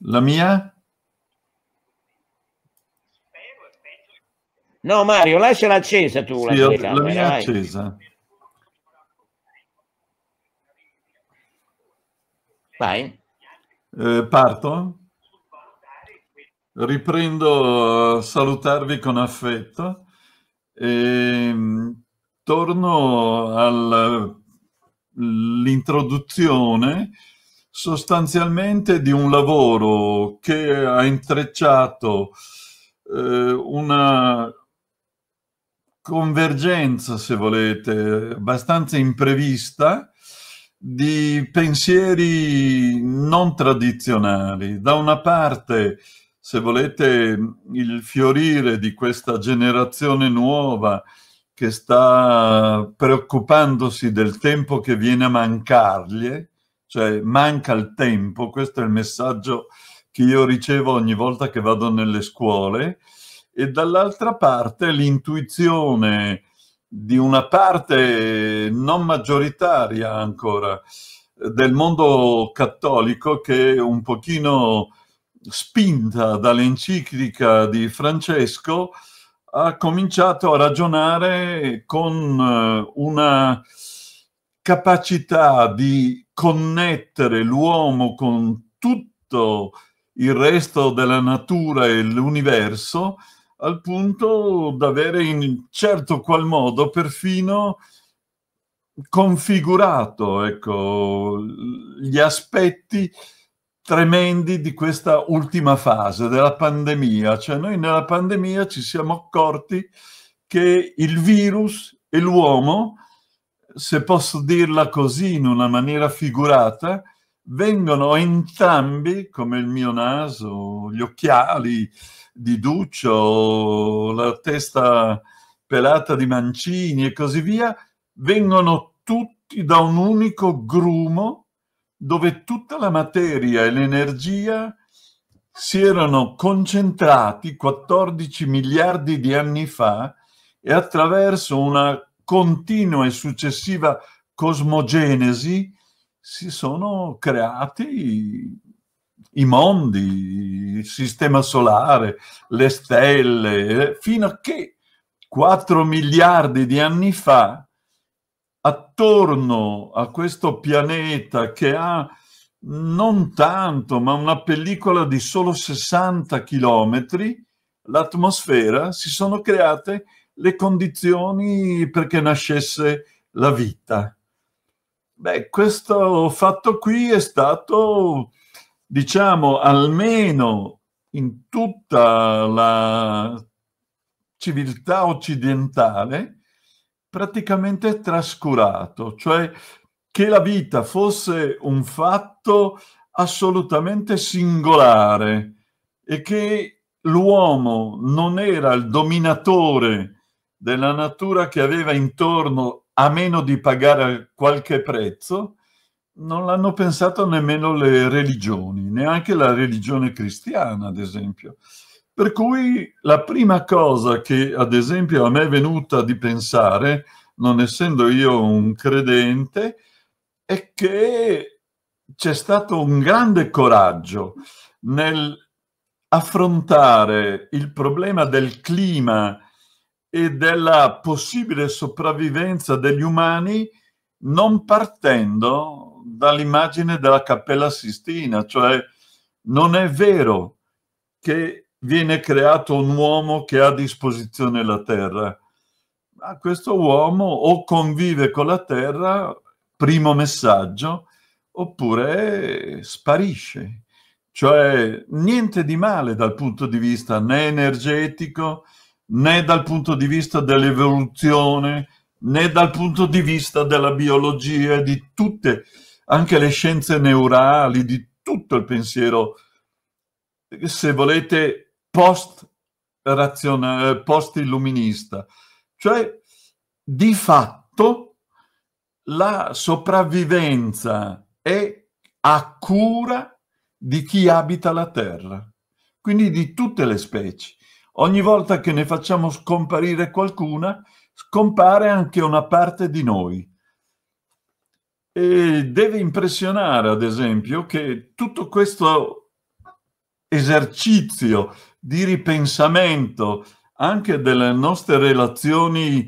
La mia? No, Mario, lasciala accesa tu. Sì, la, la, mia è accesa. Vai. Eh, parto? Riprendo a salutarvi con affetto e mm, torno all'introduzione mm, sostanzialmente di un lavoro che ha intrecciato eh, una convergenza, se volete, abbastanza imprevista di pensieri non tradizionali. Da una parte, se volete, il fiorire di questa generazione nuova che sta preoccupandosi del tempo che viene a mancargli, cioè manca il tempo, questo è il messaggio che io ricevo ogni volta che vado nelle scuole, e dall'altra parte l'intuizione di una parte non maggioritaria ancora del mondo cattolico che è un pochino spinta dall'enciclica di Francesco ha cominciato a ragionare con eh, una capacità di connettere l'uomo con tutto il resto della natura e l'universo al punto da avere in certo qual modo perfino configurato ecco, gli aspetti tremendi di questa ultima fase della pandemia. Cioè noi nella pandemia ci siamo accorti che il virus e l'uomo se posso dirla così in una maniera figurata, vengono entrambi, come il mio naso, gli occhiali di Duccio, la testa pelata di Mancini e così via, vengono tutti da un unico grumo dove tutta la materia e l'energia si erano concentrati 14 miliardi di anni fa e attraverso una continua e successiva cosmogenesi si sono creati i mondi, il sistema solare, le stelle, fino a che 4 miliardi di anni fa, attorno a questo pianeta che ha non tanto, ma una pellicola di solo 60 chilometri, l'atmosfera, si sono create le condizioni perché nascesse la vita. Beh, questo fatto qui è stato, diciamo, almeno in tutta la civiltà occidentale praticamente trascurato, cioè che la vita fosse un fatto assolutamente singolare e che l'uomo non era il dominatore della natura che aveva intorno, a meno di pagare qualche prezzo, non l'hanno pensato nemmeno le religioni, neanche la religione cristiana, ad esempio. Per cui la prima cosa che, ad esempio, a me è venuta di pensare, non essendo io un credente, è che c'è stato un grande coraggio nel affrontare il problema del clima e della possibile sopravvivenza degli umani non partendo dall'immagine della Cappella Sistina, cioè non è vero che viene creato un uomo che ha a disposizione la terra, ma questo uomo o convive con la terra, primo messaggio, oppure sparisce. Cioè niente di male dal punto di vista né energetico, né dal punto di vista dell'evoluzione, né dal punto di vista della biologia, di tutte, anche le scienze neurali, di tutto il pensiero, se volete, post eh, post-illuminista. Cioè, di fatto, la sopravvivenza è a cura di chi abita la Terra, quindi di tutte le specie. Ogni volta che ne facciamo scomparire qualcuna, scompare anche una parte di noi. E deve impressionare, ad esempio, che tutto questo esercizio di ripensamento anche delle nostre relazioni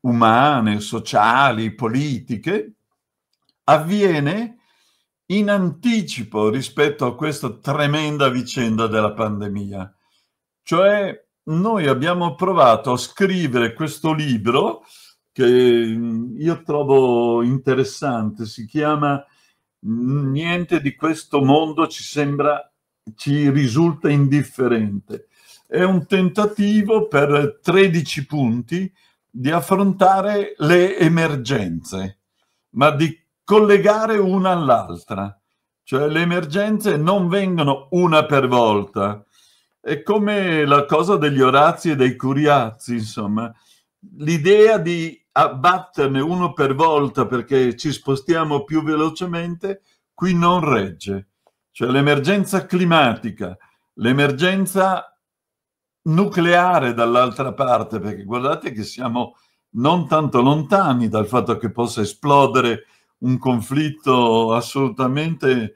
umane, sociali, politiche, avviene in anticipo rispetto a questa tremenda vicenda della pandemia. Cioè noi abbiamo provato a scrivere questo libro che mm, io trovo interessante, si chiama mm, Niente di questo mondo ci sembra, ci risulta indifferente. È un tentativo per 13 punti di affrontare le emergenze, ma di collegare una all'altra. Cioè le emergenze non vengono una per volta, è come la cosa degli Orazi e dei Curiazi, insomma. L'idea di abbatterne uno per volta perché ci spostiamo più velocemente, qui non regge. Cioè l'emergenza climatica, l'emergenza nucleare dall'altra parte, perché guardate che siamo non tanto lontani dal fatto che possa esplodere un conflitto assolutamente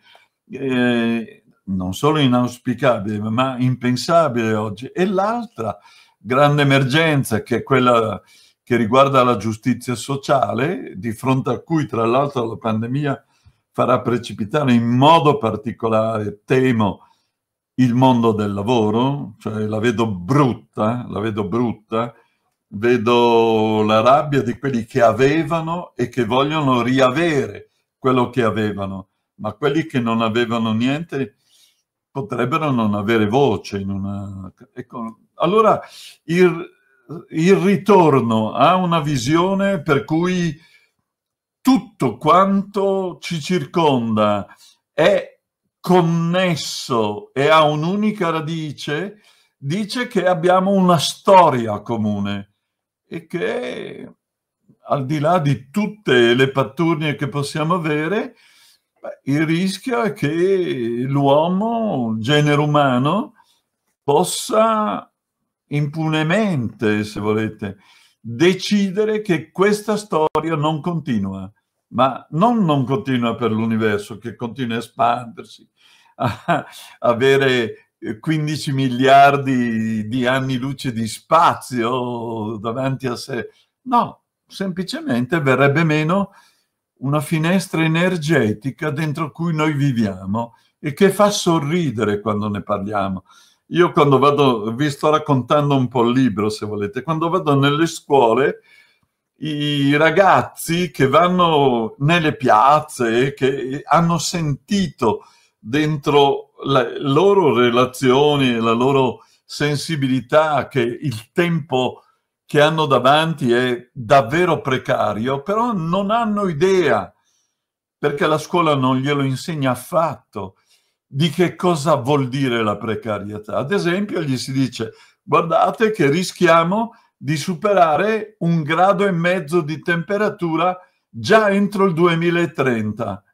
eh, non solo inauspicabile, ma impensabile oggi. E l'altra grande emergenza, che è quella che riguarda la giustizia sociale, di fronte a cui tra l'altro la pandemia farà precipitare in modo particolare, temo, il mondo del lavoro, cioè la vedo brutta, la vedo brutta, vedo la rabbia di quelli che avevano e che vogliono riavere quello che avevano, ma quelli che non avevano niente potrebbero non avere voce. Una... Ecco, allora il, il, ritorno a una visione per cui tutto quanto ci circonda è connesso e ha un'unica radice, dice che abbiamo una storia comune e che al di là di tutte le patturnie che possiamo avere, il rischio è che l'uomo, il genere umano, possa impunemente, se volete, decidere che questa storia non continua, ma non non continua per l'universo, che continua a espandersi, a avere 15 eh, miliardi di anni luce di spazio davanti a sé. No, semplicemente verrebbe meno una finestra energetica dentro cui noi viviamo e che fa sorridere quando ne parliamo. Io quando vado, vi sto raccontando un po' il libro se volete, quando vado nelle scuole i ragazzi che vanno nelle piazze, e che hanno sentito dentro le loro relazioni e la loro sensibilità che il tempo che hanno davanti è davvero precario, però non hanno idea, perché la scuola non glielo insegna affatto, di che cosa vuol dire la precarietà. Ad esempio, gli si dice, guardate che rischiamo di superare un grado e mezzo di temperatura già entro il 2030.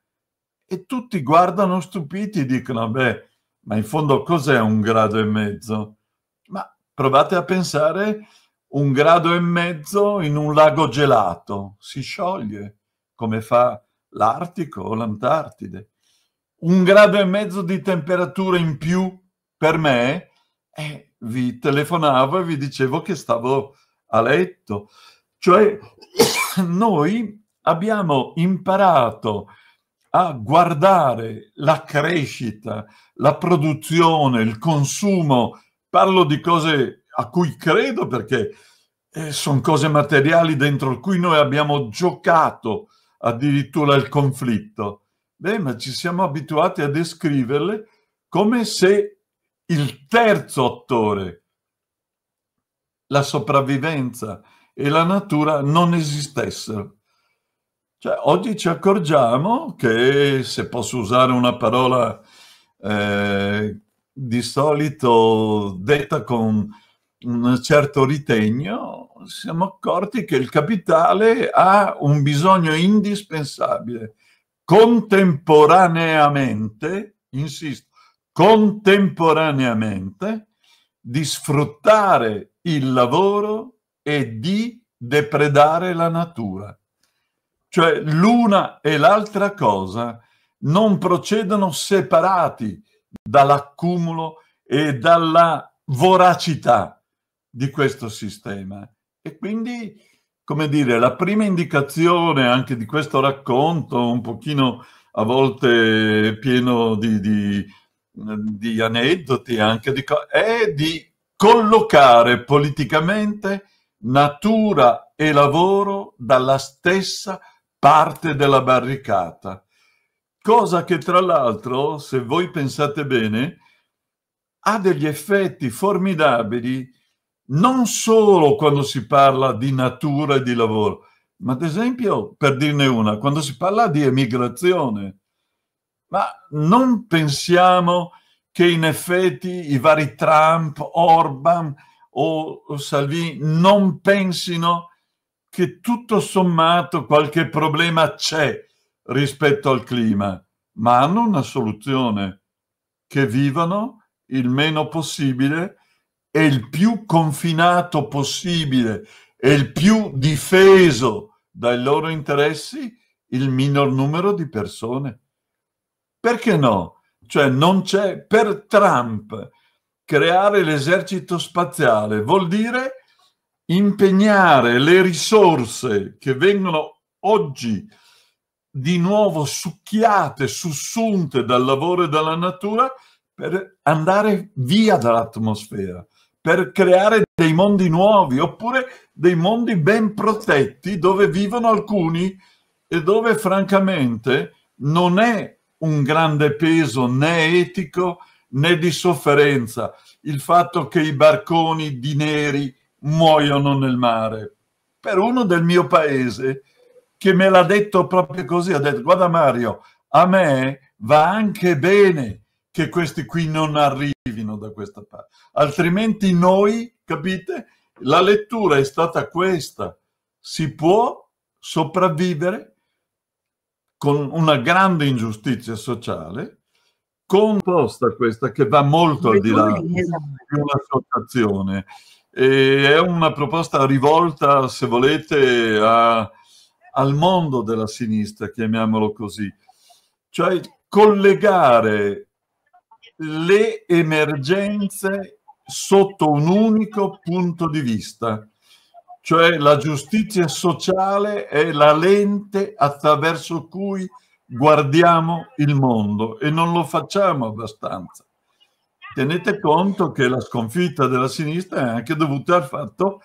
E tutti guardano stupiti e dicono, beh, ma in fondo cos'è un grado e mezzo? Ma provate a pensare un grado e mezzo in un lago gelato, si scioglie come fa l'Artico o l'Antartide. Un grado e mezzo di temperatura in più per me, eh, vi telefonavo e vi dicevo che stavo a letto. Cioè, noi abbiamo imparato a guardare la crescita, la produzione, il consumo, parlo di cose a cui credo perché eh, sono cose materiali dentro cui noi abbiamo giocato addirittura il conflitto. Beh, ma ci siamo abituati a descriverle come se il terzo attore, la sopravvivenza e la natura non esistessero. Cioè, oggi ci accorgiamo che, se posso usare una parola eh, di solito detta con un certo ritegno, siamo accorti che il capitale ha un bisogno indispensabile contemporaneamente, insisto, contemporaneamente di sfruttare il lavoro e di depredare la natura. Cioè l'una e l'altra cosa non procedono separati dall'accumulo e dalla voracità di questo sistema. E quindi, come dire, la prima indicazione anche di questo racconto, un pochino a volte pieno di, di, di aneddoti, anche di è di collocare politicamente natura e lavoro dalla stessa parte della barricata. Cosa che tra l'altro, se voi pensate bene, ha degli effetti formidabili non solo quando si parla di natura e di lavoro, ma ad esempio, per dirne una, quando si parla di emigrazione, ma non pensiamo che in effetti i vari Trump, Orban o, Salvini non pensino che tutto sommato qualche problema c'è rispetto al clima, ma hanno una soluzione, che vivano il meno possibile è il più confinato possibile, e il più difeso dai loro interessi il minor numero di persone. Perché no? Cioè non c'è per Trump creare l'esercito spaziale vuol dire impegnare le risorse che vengono oggi di nuovo succhiate, sussunte dal lavoro e dalla natura per andare via dall'atmosfera per creare dei mondi nuovi oppure dei mondi ben protetti dove vivono alcuni e dove francamente non è un grande peso né etico né di sofferenza il fatto che i barconi di neri muoiono nel mare. Per uno del mio paese che me l'ha detto proprio così, ha detto guarda Mario, a me va anche bene che questi qui non arrivino attivino da questa parte. Altrimenti noi, capite, la lettura è stata questa. Si può sopravvivere con una grande ingiustizia sociale, composta questa che va molto al di là esatto. di un'associazione. E è una proposta rivolta, se volete, a, al mondo della sinistra, chiamiamolo così. Cioè collegare le emergenze sotto un unico punto di vista, cioè la giustizia sociale è la lente attraverso cui guardiamo il mondo e non lo facciamo abbastanza. Tenete conto che la sconfitta della sinistra è anche dovuta al fatto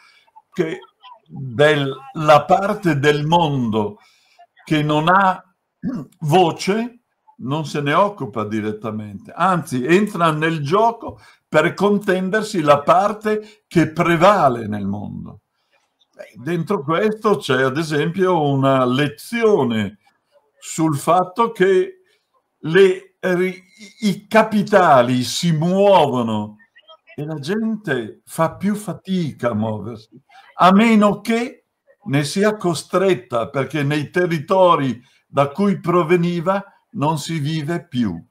che del, la parte del mondo che non ha voce non se ne occupa direttamente, anzi entra nel gioco per contendersi la parte che prevale nel mondo. Dentro questo c'è ad esempio una lezione sul fatto che le, i capitali si muovono e la gente fa più fatica a muoversi, a meno che ne sia costretta perché nei territori da cui proveniva non si vive più.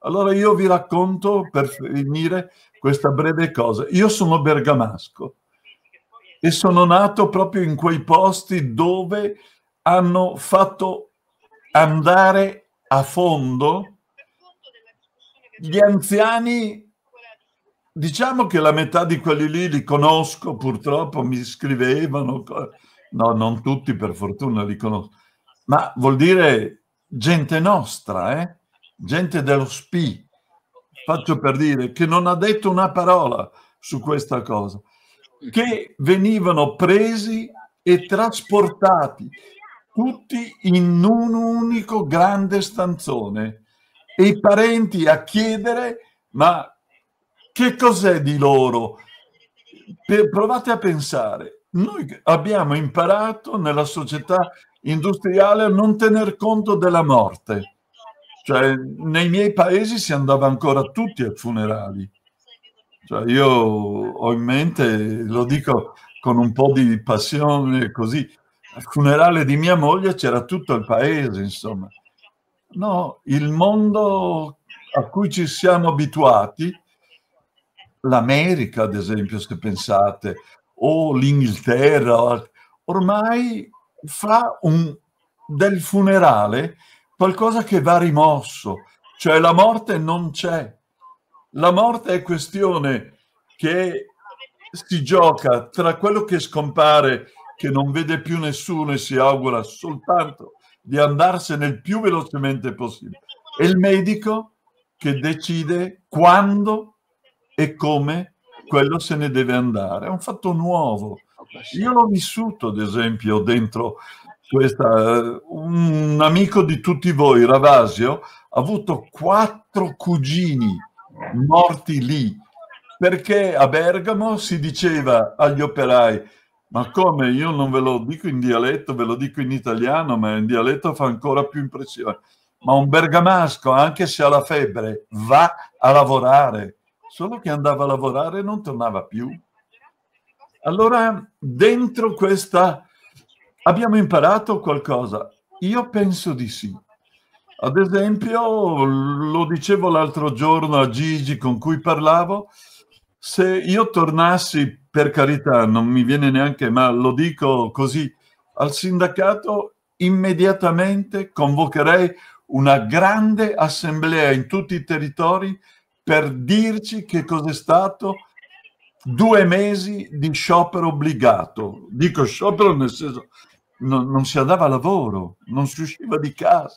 Allora io vi racconto per finire questa breve cosa. Io sono bergamasco e sono nato proprio in quei posti dove hanno fatto andare a fondo gli anziani. Diciamo che la metà di quelli lì li conosco, purtroppo mi scrivevano, no, non tutti per fortuna li conosco, ma vuol dire gente nostra, eh? gente dello SPI, faccio per dire, che non ha detto una parola su questa cosa, che venivano presi e trasportati tutti in un unico grande stanzone e i parenti a chiedere ma che cos'è di loro? Per, provate a pensare, noi abbiamo imparato nella società industriale non tener conto della morte. Cioè, nei miei paesi si andava ancora tutti ai funerali. Cioè, io ho in mente, lo dico con un po' di passione così, al funerale di mia moglie c'era tutto il paese, insomma. No, il mondo a cui ci siamo abituati, l'America ad esempio, se pensate, o l'Inghilterra, ormai fa un, del funerale qualcosa che va rimosso, cioè la morte non c'è. La morte è questione che si gioca tra quello che scompare, che non vede più nessuno e si augura soltanto di andarsene il più velocemente possibile, e il medico che decide quando e come quello se ne deve andare. È un fatto nuovo, io l'ho vissuto, ad esempio, dentro questa, un amico di tutti voi, Ravasio, ha avuto quattro cugini morti lì, perché a Bergamo si diceva agli operai, ma come io non ve lo dico in dialetto, ve lo dico in italiano, ma in dialetto fa ancora più impressione. Ma un bergamasco, anche se ha la febbre, va a lavorare, solo che andava a lavorare e non tornava più. Allora, dentro questa abbiamo imparato qualcosa? Io penso di sì. Ad esempio, lo dicevo l'altro giorno a Gigi con cui parlavo, se io tornassi, per carità, non mi viene neanche, ma lo dico così, al sindacato, immediatamente convocherei una grande assemblea in tutti i territori per dirci che cos'è stato due mesi di sciopero obbligato. Dico sciopero nel senso non, non si andava a lavoro, non si usciva di casa.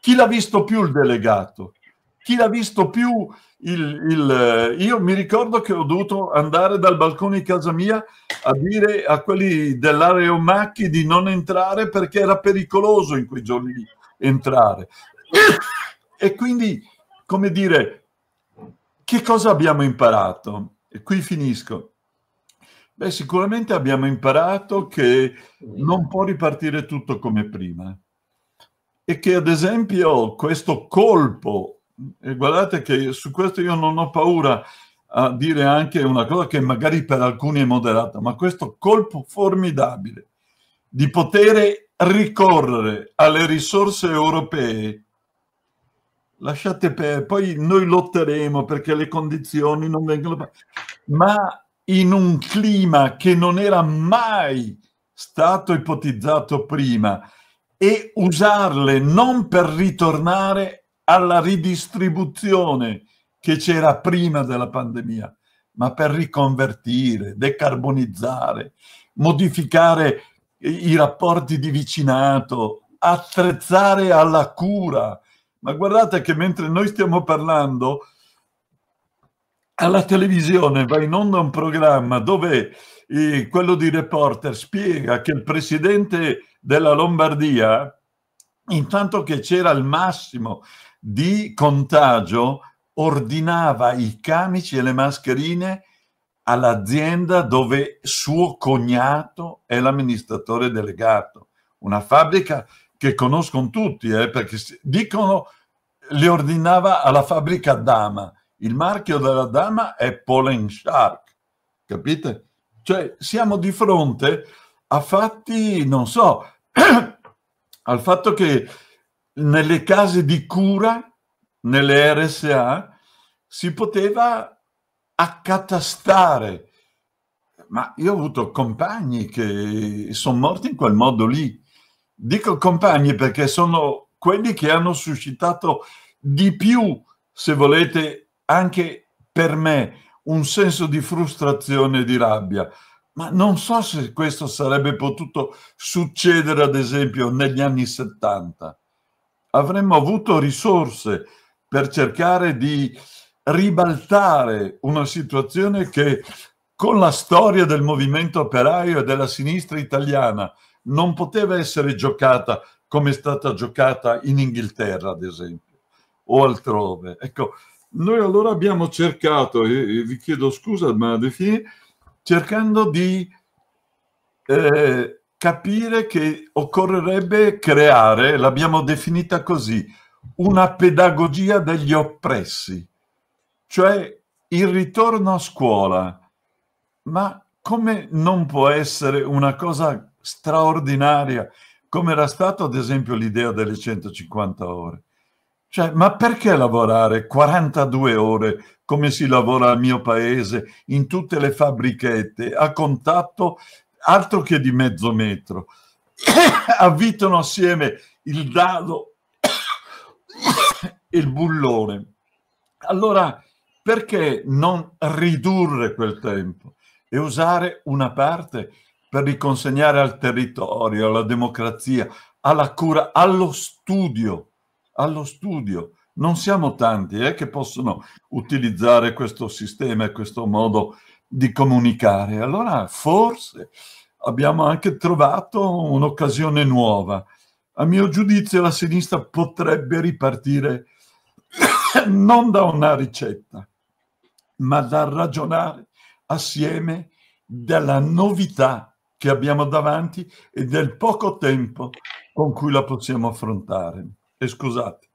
Chi l'ha visto più il delegato? Chi l'ha visto più il, il... Eh, io mi ricordo che ho dovuto andare dal balcone di casa mia a dire a quelli dell'Areomacchi di non entrare perché era pericoloso in quei giorni lì entrare. E quindi, come dire, che cosa abbiamo imparato? E qui finisco. Beh, sicuramente abbiamo imparato che non può ripartire tutto come prima e che ad esempio questo colpo, e guardate che su questo io non ho paura a dire anche una cosa che magari per alcuni è moderata, ma questo colpo formidabile di poter ricorrere alle risorse europee lasciate per, poi noi lotteremo perché le condizioni non vengono... Ma in un clima che non era mai stato ipotizzato prima e usarle non per ritornare alla ridistribuzione che c'era prima della pandemia, ma per riconvertire, decarbonizzare, modificare i rapporti di vicinato, attrezzare alla cura, ma guardate che mentre noi stiamo parlando, alla televisione va in onda un programma dove eh, quello di reporter spiega che il presidente della Lombardia, intanto che c'era il massimo di contagio, ordinava i camici e le mascherine all'azienda dove suo cognato è l'amministratore delegato, una fabbrica che conoscono tutti, eh, perché dicono, le ordinava alla fabbrica Dama. Il marchio della Dama è Polen Shark, capite? Cioè siamo di fronte a fatti, non so, al fatto che nelle case di cura, nelle RSA, si poteva accatastare. Ma io ho avuto compagni che sono morti in quel modo lì Dico compagni perché sono quelli che hanno suscitato di più, se volete, anche per me, un senso di frustrazione e di rabbia. Ma non so se questo sarebbe potuto succedere, ad esempio, negli anni 70. Avremmo avuto risorse per cercare di ribaltare una situazione che con la storia del movimento operaio e della sinistra italiana non poteva essere giocata come è stata giocata in Inghilterra, ad esempio, o altrove. Ecco, noi allora abbiamo cercato, e, vi chiedo scusa, ma alla fine, cercando di eh, capire che occorrerebbe creare, l'abbiamo definita così, una pedagogia degli oppressi, cioè il ritorno a scuola. Ma come non può essere una cosa straordinaria, come era stata ad esempio l'idea delle 150 ore. Cioè, ma perché lavorare 42 ore come si lavora al mio paese, in tutte le fabbrichette, a contatto altro che di mezzo metro? Avvitano assieme il dado e il bullone. Allora, perché non ridurre quel tempo e usare una parte per riconsegnare al territorio, alla democrazia, alla cura, allo studio, allo studio. Non siamo tanti eh, che possono utilizzare questo sistema e questo modo di comunicare. Allora forse abbiamo anche trovato un'occasione nuova. A mio giudizio la sinistra potrebbe ripartire non da una ricetta, ma da ragionare assieme della novità che abbiamo davanti e del poco tempo con cui la possiamo affrontare. E scusate.